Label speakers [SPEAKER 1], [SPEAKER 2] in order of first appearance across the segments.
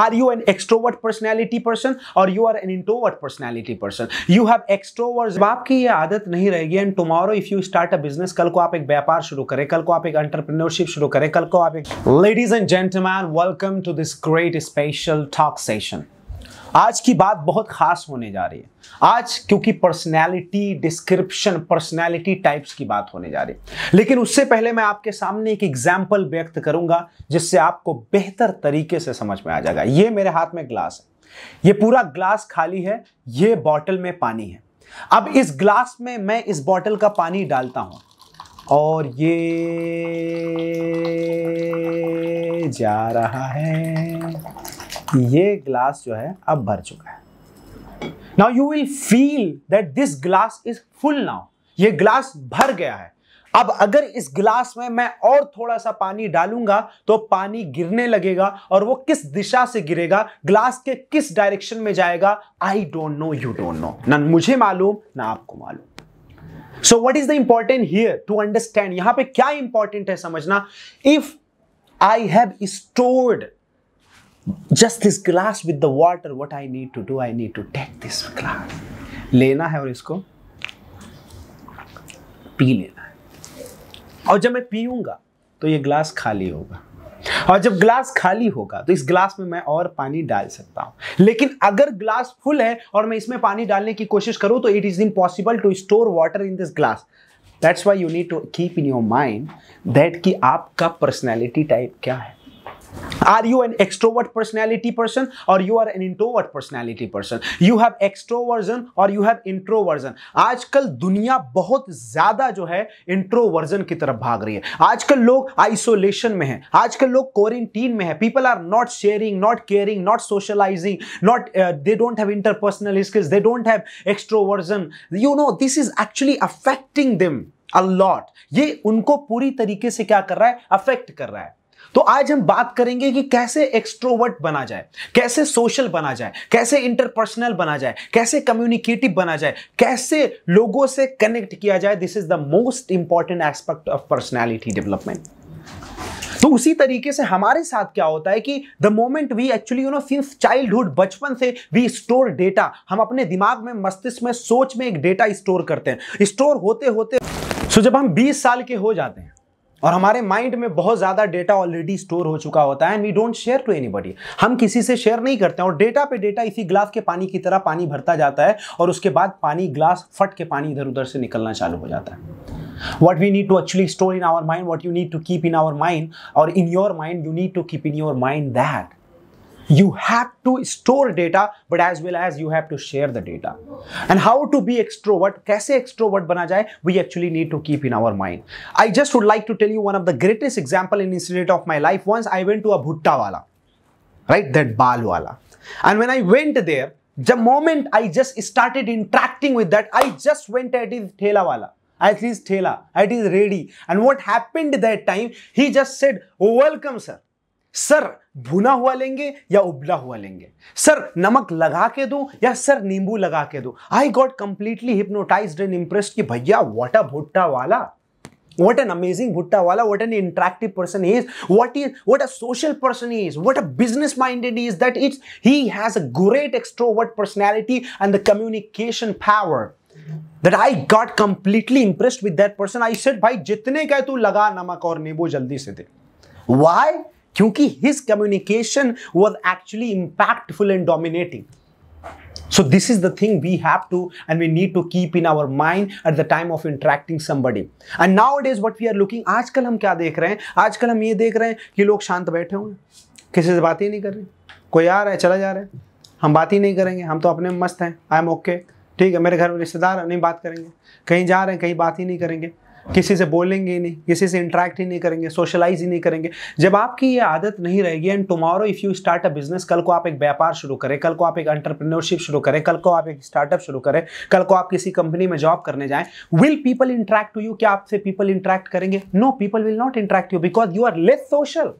[SPEAKER 1] are you an extrovert personality person or you are an introvert personality person you have extroverts jab aapki ye aadat nahi rahegi and tomorrow if you start a business kal ko aap ek vyapar shuru kare kal ko aap ek entrepreneurship shuru kare kal ko aap ek ladies and gentlemen welcome to this great special talk session आज की बात बहुत खास होने जा रही है आज क्योंकि पर्सनैलिटी डिस्क्रिप्शन पर्सनैलिटी टाइप्स की बात होने जा रही है लेकिन उससे पहले मैं आपके सामने एक एग्जाम्पल व्यक्त करूंगा जिससे आपको बेहतर तरीके से समझ में आ जाएगा ये मेरे हाथ में ग्लास है ये पूरा ग्लास खाली है ये बॉटल में पानी है अब इस ग्लास में मैं इस बॉटल का पानी डालता हूं और ये जा रहा है ये ग्लास जो है अब भर चुका है now you will feel that this glass is full now ये ग्लास भर गया है अब अगर इस ग्लास में मैं और थोड़ा सा पानी डालूंगा तो पानी गिरने लगेगा और वो किस दिशा से गिरेगा ग्लास के किस डायरेक्शन में जाएगा I don't know you don't know ना मुझे मालूम ना आपको मालूम so what is the important here to understand यहां पे क्या इंपॉर्टेंट है समझना if I have stored just this glass with the water what I need to do I need to take this glass लेना है और इसको पी लेना है और जब मैं पीऊंगा तो ये ग्लास खाली होगा और जब ग्लास खाली होगा तो इस ग्लास में मैं और पानी डाल सकता हूं लेकिन अगर ग्लास फुल है और मैं इसमें पानी डालने की कोशिश करूं तो it is impossible to store water in this glass that's why you need to keep in your mind that कि आपका पर्सनैलिटी टाइप क्या है are you an extrovert personality person or you are an introvert personality person you have extroversion or you have introversion आजकल दुनिया बहुत ज्यादा जो है इंट्रोवर्जन की तरफ भाग रही है आजकल लोग आइसोलेशन में है आजकल लोग क्वारंटीन में है people are not sharing not caring not socialising not they don't have interpersonal skills they don't have extroversion you know this is actually affecting them a lot ये उनको पूरी तरीके से क्या कर रहा है अफेक्ट कर रहा है तो आज हम बात करेंगे कि कैसे एक्सट्रोवर्ट बना जाए कैसे सोशल बना जाए कैसे इंटरपर्सनल बना जाए कैसे कम्युनिकेटिव बना जाए कैसे लोगों से कनेक्ट किया जाए this is the most important aspect of personality development तो उसी तरीके से हमारे साथ क्या होता है कि the moment we actually you know since childhood बचपन से वी स्टोर डेटा हम अपने दिमाग में मस्तिष्क में सोच में एक डेटा स्टोर करते हैं स्टोर होते होते सो so जब हम 20 साल के हो जाते हैं और हमारे माइंड में बहुत ज़्यादा डेटा ऑलरेडी स्टोर हो चुका होता है and we don't share to anybody हम किसी से शेयर नहीं करते हैं और डेटा पे डेटा इसी ग्लास के पानी की तरह पानी भरता जाता है और उसके बाद पानी ग्लास फट के पानी इधर उधर से निकलना चालू हो जाता है what we need to actually store in our mind what you need to keep in our mind और in your mind you need to keep in your mind that you have to store data but as well as you have to share the data and how to be extrovert kaise extrovert bana jaye we actually need to keep in our mind i just would like to tell you one of the greatest example in incident of my life once i went to a bhutta wala right that bal wala and when i went there the moment i just started interacting with that i just went at his thela wala at ah, his thela at ah, his ready and what happened that time he just said oh, welcome sir sir भुना हुआ लेंगे या उबला हुआ लेंगे sir नमक लगा के दो या सर नींबू लगा के दो I got completely hypnotise and impress कि भैया वॉट अ भुट्टा wala what N amazing bhutta wala what an interactive person is what is what a social person is what a business minded is that is he has a great extrovert personality and the communication power that I got completely impressed with that person I said भाई जितने का तू लगा नमक और नींबू जल्दी से दे वाई क्योंकि his communication was actually impactful and dominating so this is the thing we have to and we need to keep in our mind at the time of interacting somebody and now it is what we are looking आजकल हम क्या देख रहे हैं आजकल हम ये देख रहे हैं कि लोग शांत बैठे हुए हैं किसी से बात ही नहीं कर रहे कोई आ रहा है चला जा रहा है हम बात ही नहीं करेंगे हम तो अपने मस्त हैं आई एम ओके ठीक है मेरे घर में रिश्तेदार नहीं बात करेंगे कहीं जा रहे हैं कहीं बात ही नहीं करेंगे किसी से बोलेंगे ही नहीं किसी से इंटरेक्ट ही नहीं करेंगे सोशलाइज ही नहीं करेंगे जब आपकी ये आदत नहीं रहेगी and tomorrow if you start a business कल को आप एक व्यापार शुरू करें कल को आप एक एंटरप्रेन्योरशिप शुरू करें कल को आप एक स्टार्टअप शुरू करें कल को आप किसी कंपनी में जॉब करने जाएं will people interact to you क्या आपसे पीपल इंटरेक्ट करेंगे no people will not interact you because you are less social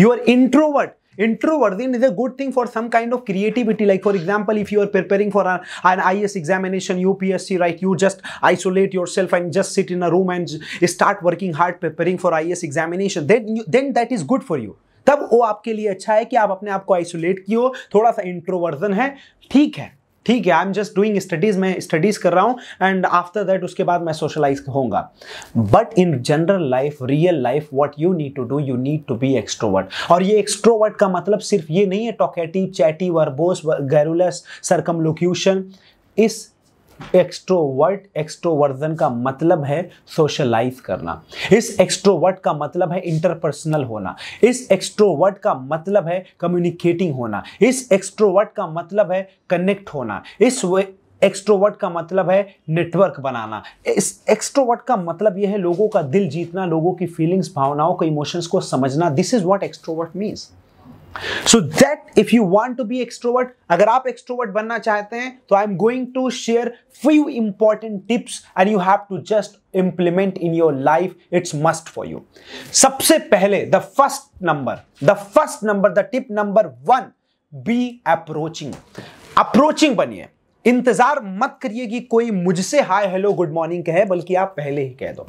[SPEAKER 1] you are introvert Introversion is a good thing for some kind of creativity. Like for example, if you are preparing for a, an IS examination, UPSC, right? You just isolate yourself and just sit in a room and start working hard preparing for IS examination. Then, you, then that is good for you. तब वो आपके लिए अच्छा है कि आप अपने आप को आइसोलेट किए हो थोड़ा सा इंट्रोवर्जन है ठीक है ठीक है I am just doing studies मैं स्टडीज कर रहा हूँ एंड आफ्टर दैट उसके बाद मैं सोशलाइज होऊंगा but in general life real life what you need to do you need to be extrovert और ये एक्सट्रोवर्ट का मतलब सिर्फ ये नहीं है talkative chatty verbose garrulous circumlocution इस एक्सट्रोवर्ट एक्सट्रोवर्जन का मतलब है सोशलाइज करना इस एक्सट्रोवर्ट का मतलब है इंटरपर्सनल होना इस एक्सट्रोवर्ट का मतलब है कम्युनिकेटिंग होना इस एक्सट्रोवर्ट का मतलब है कनेक्ट होना इस एक्सट्रोवर्ट का मतलब है नेटवर्क बनाना इस एक्सट्रोवर्ट का मतलब यह है लोगों का दिल जीतना लोगों की फीलिंग्स भावनाओं को इमोशंस को समझना this is what extrovert means so that if you want to be extrovert अगर आप एक्सट्रोवर्ट बनना चाहते हैं तो I am going to share few important tips and you have to just implement in your life it's must for you सबसे पहले the first number the first number the tip number one be approaching approaching बनिए इंतजार मत करिए कि कोई मुझसे hi hello good morning कहे बल्कि आप पहले ही कह दो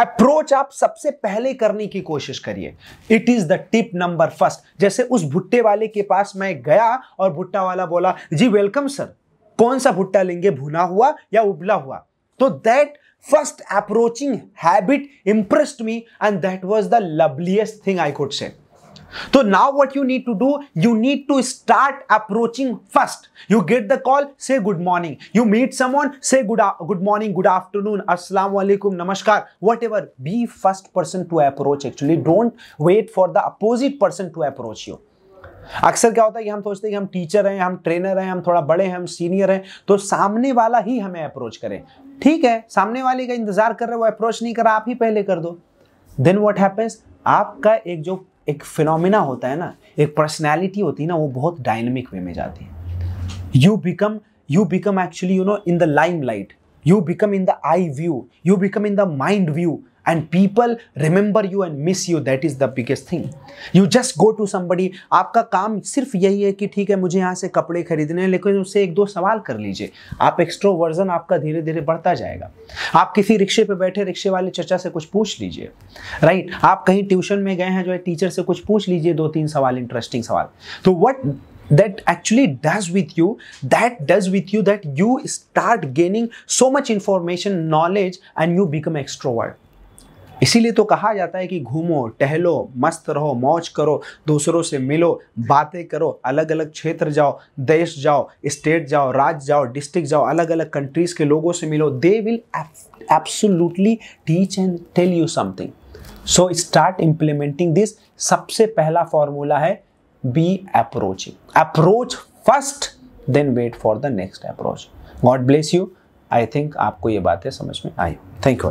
[SPEAKER 1] अप्रोच आप सबसे पहले करने की कोशिश करिए it is the tip number first जैसे उस भुट्टे वाले के पास मैं गया और भुट्टा वाला बोला जी वेलकम सर कौन सा भुट्टा लेंगे भुना हुआ या उबला हुआ तो that first approaching habit impressed me and that was the loveliest thing I could say तो now what you need to do you need to start approaching first you get the call say good morning you meet someone say good good morning good afternoon अस्सलाम वालेकुम नमस्कार whatever be first person to approach actually don't wait for the opposite person to approach you अक्सर क्या होता है कि हम सोचते हैं कि हम टीचर हैं हम ट्रेनर हैं हम थोड़ा बड़े हैं हम सीनियर हैं तो सामने वाला ही हमें अप्रोच करें ठीक है सामने वाले का इंतजार कर रहे हो अप्रोच नहीं करा आप ही पहले कर दो देन वॉट हैपन्स आपका एक जो एक फिनोमिना होता है ना एक पर्सनैलिटी होती है ना वो बहुत डायनेमिक वे में जाती है you become you become actually you know in the limelight you become in the eye view you become in the mind view and people remember you and miss you that is the biggest thing you just go to somebody आपका काम सिर्फ यही है कि ठीक है मुझे यहाँ से कपड़े खरीदने हैं लेकिन उससे एक दो सवाल कर लीजिए आप एक्स्ट्रो वर्जन आपका धीरे धीरे बढ़ता जाएगा आप किसी रिक्शे पे बैठे रिक्शे वाले चचा से कुछ पूछ लीजिए राइट right? आप कहीं ट्यूशन में गए हैं जो है टीचर से कुछ पूछ लीजिए दो तीन सवाल इंटरेस्टिंग सवाल तो what that actually does with you that does with you that you start gaining so much information knowledge and you become extrovert इसीलिए तो कहा जाता है कि घूमो टहलो मस्त रहो मौज करो दूसरों से मिलो बातें करो अलग अलग क्षेत्र जाओ देश जाओ स्टेट जाओ राज्य जाओ डिस्ट्रिक्ट जाओ अलग अलग कंट्रीज़ के लोगों से मिलो they will absolutely teach and tell you something so start implementing this सबसे पहला फॉर्मूला है be approaching approach first then wait for the next approach God bless you I think आपको ये बातें समझ में आई थैंक यू